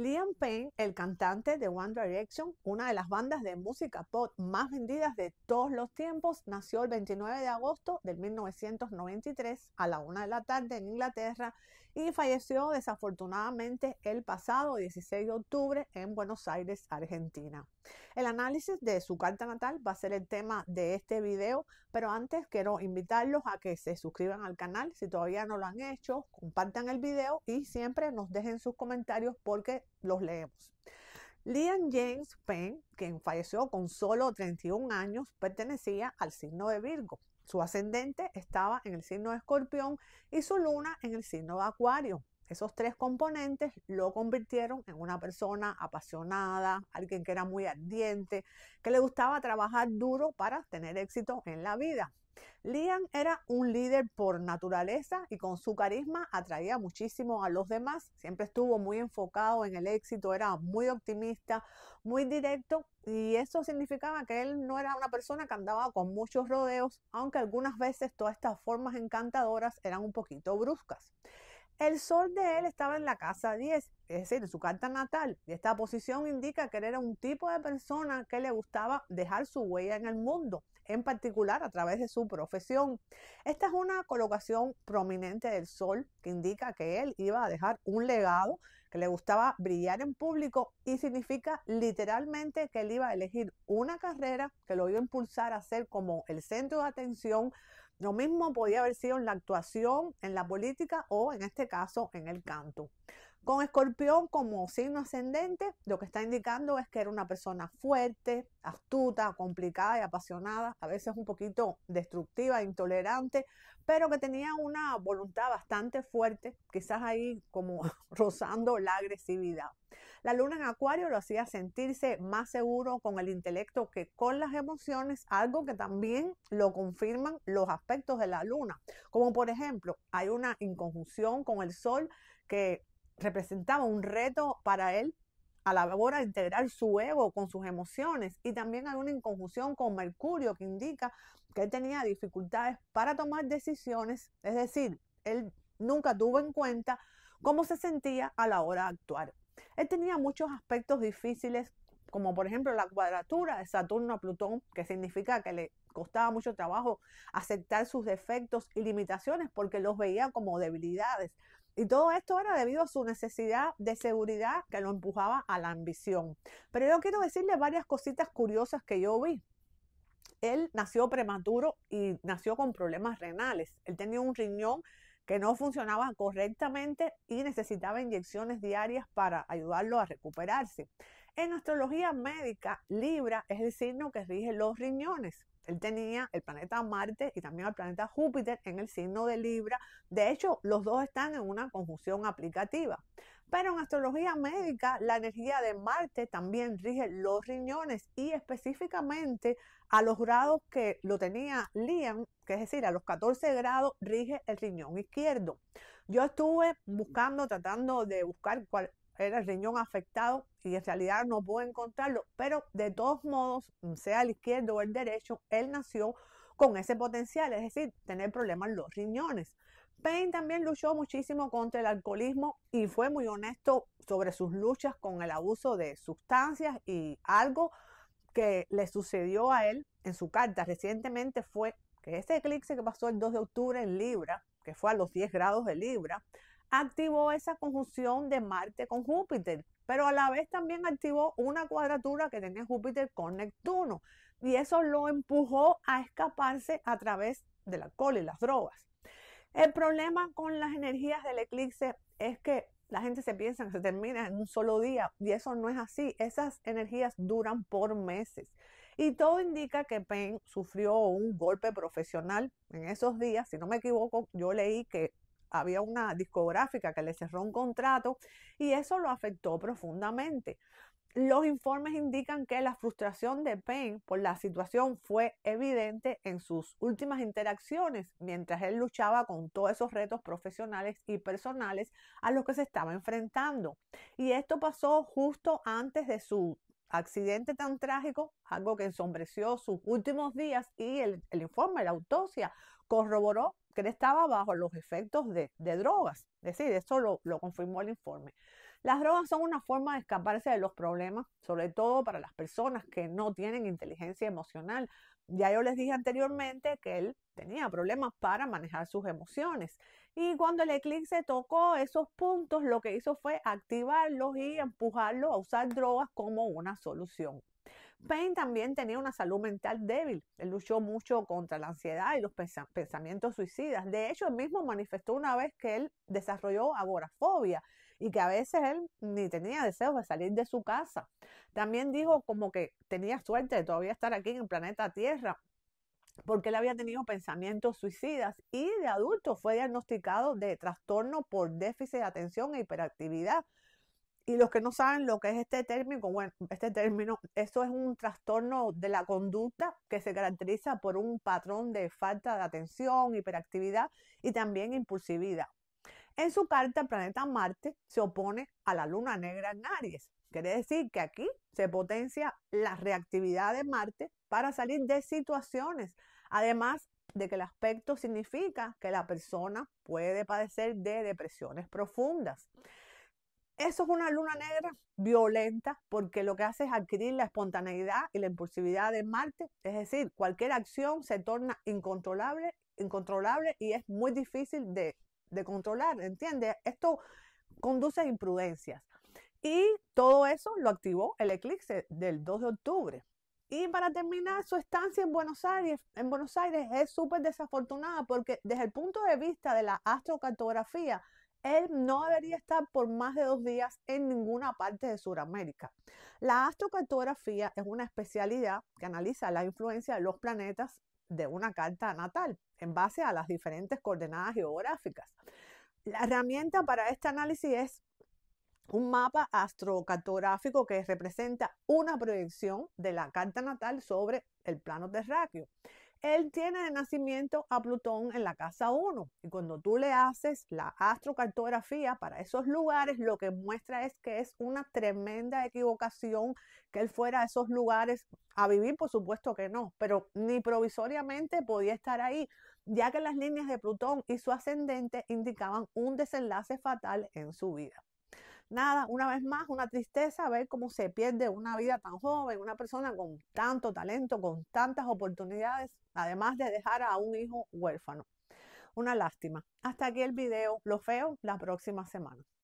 Liam Payne, el cantante de One Direction, una de las bandas de música pop más vendidas de todos los tiempos, nació el 29 de agosto de 1993 a la una de la tarde en Inglaterra y falleció desafortunadamente el pasado 16 de octubre en Buenos Aires, Argentina. El análisis de su carta natal va a ser el tema de este video, pero antes quiero invitarlos a que se suscriban al canal si todavía no lo han hecho, compartan el video y siempre nos dejen sus comentarios porque los leemos. Liam James Penn, quien falleció con solo 31 años, pertenecía al signo de Virgo. Su ascendente estaba en el signo de Escorpión y su luna en el signo de Acuario. Esos tres componentes lo convirtieron en una persona apasionada, alguien que era muy ardiente, que le gustaba trabajar duro para tener éxito en la vida. Liam era un líder por naturaleza y con su carisma atraía muchísimo a los demás. Siempre estuvo muy enfocado en el éxito, era muy optimista, muy directo y eso significaba que él no era una persona que andaba con muchos rodeos, aunque algunas veces todas estas formas encantadoras eran un poquito bruscas. El sol de él estaba en la casa 10, es decir, en su carta natal. Y esta posición indica que él era un tipo de persona que le gustaba dejar su huella en el mundo en particular a través de su profesión. Esta es una colocación prominente del sol que indica que él iba a dejar un legado, que le gustaba brillar en público y significa literalmente que él iba a elegir una carrera que lo iba a impulsar a ser como el centro de atención. Lo mismo podía haber sido en la actuación, en la política o en este caso en el canto. Con escorpión como signo ascendente, lo que está indicando es que era una persona fuerte, astuta, complicada y apasionada, a veces un poquito destructiva, intolerante, pero que tenía una voluntad bastante fuerte, quizás ahí como rozando la agresividad. La luna en acuario lo hacía sentirse más seguro con el intelecto que con las emociones, algo que también lo confirman los aspectos de la luna, como por ejemplo hay una inconjunción con el sol que representaba un reto para él a la hora de integrar su ego con sus emociones y también alguna inconjunción con Mercurio que indica que tenía dificultades para tomar decisiones, es decir, él nunca tuvo en cuenta cómo se sentía a la hora de actuar. Él tenía muchos aspectos difíciles, como por ejemplo la cuadratura de Saturno a Plutón, que significa que le costaba mucho trabajo aceptar sus defectos y limitaciones porque los veía como debilidades. Y todo esto era debido a su necesidad de seguridad que lo empujaba a la ambición. Pero yo quiero decirle varias cositas curiosas que yo vi. Él nació prematuro y nació con problemas renales. Él tenía un riñón que no funcionaba correctamente y necesitaba inyecciones diarias para ayudarlo a recuperarse. En astrología médica, Libra es el signo que rige los riñones. Él tenía el planeta Marte y también el planeta Júpiter en el signo de Libra. De hecho, los dos están en una conjunción aplicativa. Pero en astrología médica, la energía de Marte también rige los riñones y específicamente a los grados que lo tenía Liam, que es decir, a los 14 grados rige el riñón izquierdo. Yo estuve buscando, tratando de buscar cuál, era el riñón afectado y en realidad no pudo encontrarlo, pero de todos modos, sea el izquierdo o el derecho, él nació con ese potencial, es decir, tener problemas en los riñones. Payne también luchó muchísimo contra el alcoholismo y fue muy honesto sobre sus luchas con el abuso de sustancias y algo que le sucedió a él en su carta recientemente fue que ese eclipse que pasó el 2 de octubre en Libra, que fue a los 10 grados de Libra, activó esa conjunción de Marte con Júpiter, pero a la vez también activó una cuadratura que tenía Júpiter con Neptuno y eso lo empujó a escaparse a través del alcohol y las drogas. El problema con las energías del eclipse es que la gente se piensa que se termina en un solo día y eso no es así. Esas energías duran por meses. Y todo indica que Penn sufrió un golpe profesional en esos días. Si no me equivoco, yo leí que había una discográfica que le cerró un contrato y eso lo afectó profundamente. Los informes indican que la frustración de Penn por la situación fue evidente en sus últimas interacciones mientras él luchaba con todos esos retos profesionales y personales a los que se estaba enfrentando. Y esto pasó justo antes de su accidente tan trágico, algo que ensombreció sus últimos días y el, el informe, la autopsia, corroboró que él estaba bajo los efectos de, drogas. Es decir, eso lo, lo confirmó el informe. Las drogas son una forma de escaparse de los problemas, sobre todo para las personas que no tienen inteligencia emocional. Ya yo les dije anteriormente que él tenía problemas para manejar sus emociones. Y cuando el eclipse tocó esos puntos, lo que hizo fue activarlos y empujarlos a usar drogas como una solución. Payne también tenía una salud mental débil. Él luchó mucho contra la ansiedad y los pensamientos suicidas. De hecho, él mismo manifestó una vez que él desarrolló agorafobia y que a veces él ni tenía deseos de salir de su casa. También dijo como que tenía suerte de todavía estar aquí en el planeta Tierra porque él había tenido pensamientos suicidas y de adulto fue diagnosticado de trastorno por déficit de atención e hiperactividad. Y los que no saben lo que es este término, bueno, este término, eso es un trastorno de la conducta que se caracteriza por un patrón de falta de atención, hiperactividad y también impulsividad. En su carta, el planeta Marte se opone a la luna negra en Aries. Quiere decir que aquí se potencia la reactividad de Marte para salir de situaciones. Además de que el aspecto significa que la persona puede padecer de depresiones profundas. Eso es una luna negra violenta porque lo que hace es adquirir la espontaneidad y la impulsividad de Marte, es decir, cualquier acción se torna incontrolable, incontrolable y es muy difícil de de controlar, entiende, Esto conduce a imprudencias. Y todo eso lo activó el eclipse del 2 de octubre. Y para terminar, su estancia en Buenos Aires, en Buenos Aires es súper desafortunada porque desde el punto de vista de la astrocartografía, él no debería estar por más de dos días en ninguna parte de Sudamérica. La astrocartografía es una especialidad que analiza la influencia de los planetas de una carta natal en base a las diferentes coordenadas geográficas. La herramienta para este análisis es un mapa astrocartográfico que representa una proyección de la carta natal sobre el plano terráqueo. Él tiene de nacimiento a Plutón en la casa 1 y cuando tú le haces la astrocartografía para esos lugares, lo que muestra es que es una tremenda equivocación que él fuera a esos lugares a vivir, por supuesto que no, pero ni provisoriamente podía estar ahí, ya que las líneas de Plutón y su ascendente indicaban un desenlace fatal en su vida nada, una vez más, una tristeza ver cómo se pierde una vida tan joven, una persona con tanto talento, con tantas oportunidades, además de dejar a un hijo huérfano. Una lástima. Hasta aquí el video. Lo veo la próxima semana.